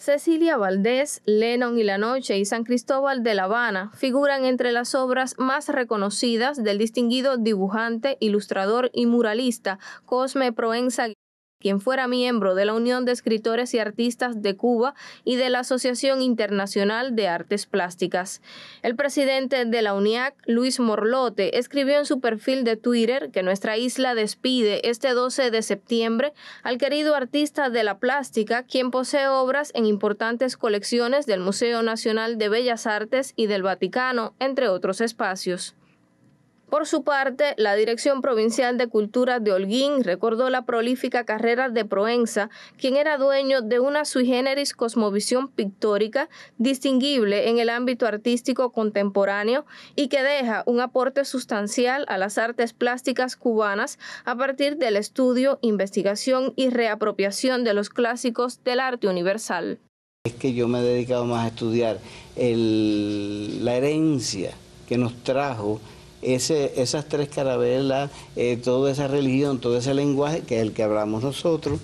Cecilia Valdés, Lennon y la Noche y San Cristóbal de La Habana figuran entre las obras más reconocidas del distinguido dibujante, ilustrador y muralista Cosme Proenza quien fuera miembro de la Unión de Escritores y Artistas de Cuba y de la Asociación Internacional de Artes Plásticas. El presidente de la UNIAC, Luis Morlote, escribió en su perfil de Twitter que nuestra isla despide este 12 de septiembre al querido artista de la plástica, quien posee obras en importantes colecciones del Museo Nacional de Bellas Artes y del Vaticano, entre otros espacios. Por su parte, la Dirección Provincial de Cultura de Holguín recordó la prolífica carrera de Proenza, quien era dueño de una sui generis cosmovisión pictórica distinguible en el ámbito artístico contemporáneo y que deja un aporte sustancial a las artes plásticas cubanas a partir del estudio, investigación y reapropiación de los clásicos del arte universal. Es que yo me he dedicado más a estudiar la herencia que nos trajo esas tres carabelas, eh, toda esa religión, todo ese lenguaje que es el que hablamos nosotros,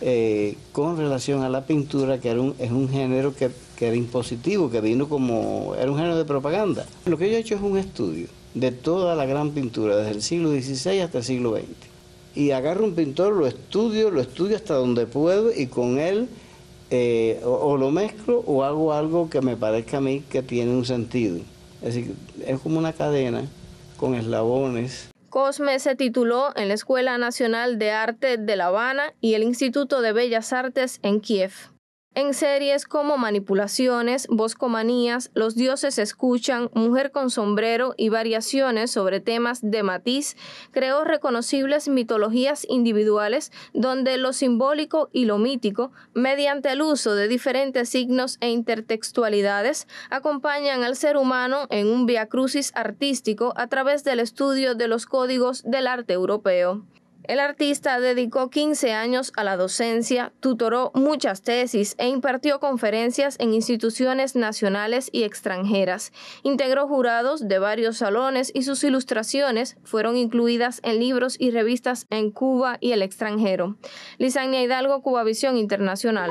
eh, con relación a la pintura, que era un, es un género que, era impositivo, que vino como, era un género de propaganda. Lo que yo he hecho es un estudio de toda la gran pintura, desde el siglo XVI hasta el siglo XX. Y agarro un pintor, lo estudio, lo estudio hasta donde puedo y con él eh, o, o lo mezclo o hago algo que me parezca a mí que tiene un sentido. Es decir, es como una cadena con eslabones. Cosme se tituló en la Escuela Nacional de Arte de La Habana y el Instituto de Bellas Artes en Kiev. En series como Manipulaciones, Boscomanías, Los dioses escuchan, Mujer con sombrero y variaciones sobre temas de matiz, creó reconocibles mitologías individuales donde lo simbólico y lo mítico, mediante el uso de diferentes signos e intertextualidades, acompañan al ser humano en un viacrucis artístico a través del estudio de los códigos del arte europeo. El artista dedicó 15 años a la docencia, tutoró muchas tesis e impartió conferencias en instituciones nacionales y extranjeras. Integró jurados de varios salones y sus ilustraciones fueron incluidas en libros y revistas en Cuba y el extranjero. Lisania Hidalgo, Cubavisión Internacional.